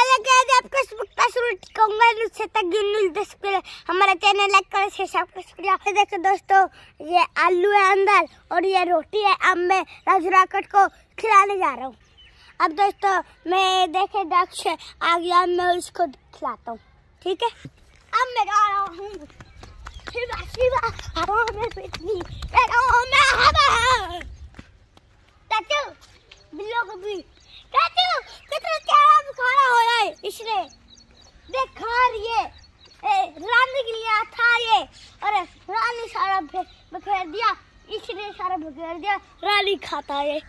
Hello guys तक दस हमारा चैनल लाइक से देखो दोस्तों ये आलू है अंदर और ये रोटी है अब मैं राजू को खिलाने जा रहा हूँ अब दोस्तों मैं देखे दक्ष आ गया मैं उसको खिलाता हूँ ठीक है अब मैं जा रहा हूँ शिवा शिवा हवा में मैं हवा चाचू बिल्लो को भी चाचू गए इसने देखा ये रानी के लिए था ये और रानी सारा बखेर दिया इसने सारा बखेर दिया रानी खाता ये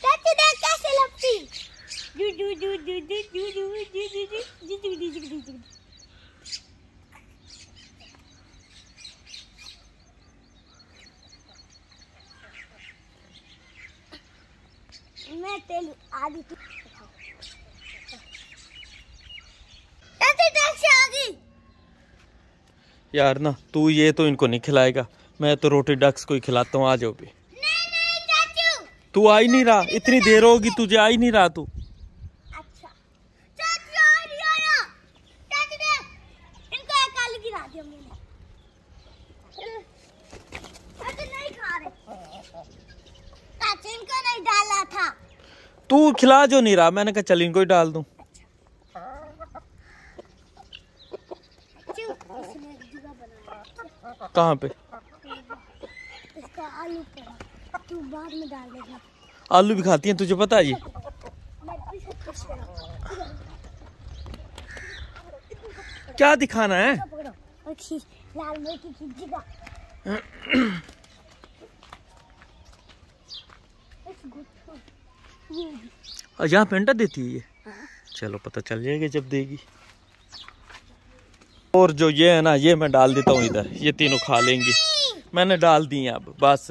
चाची कैसे लगती मैं यार ना तू ये तो इनको नहीं खिलाएगा मैं तो रोटी डक्स को ही खिलाता हूँ आ जाओ भी तू आ ही नहीं रहा इतनी देर होगी तुझे आ ही नहीं रहा तू अच्छा। तू खिला जो नहीं रहा मैंने कहा चल इनको ही डाल दू कहा पे आलू भी खाती है तुझे पता है ये क्या दिखाना है लाल की यहाँ पे अंडा देती है ये हाँ। चलो पता चल जाएगा जब देगी और जो ये है ना ये मैं डाल देता हूँ इधर ये तीनों खा लेंगी मैंने डाल दी अब बस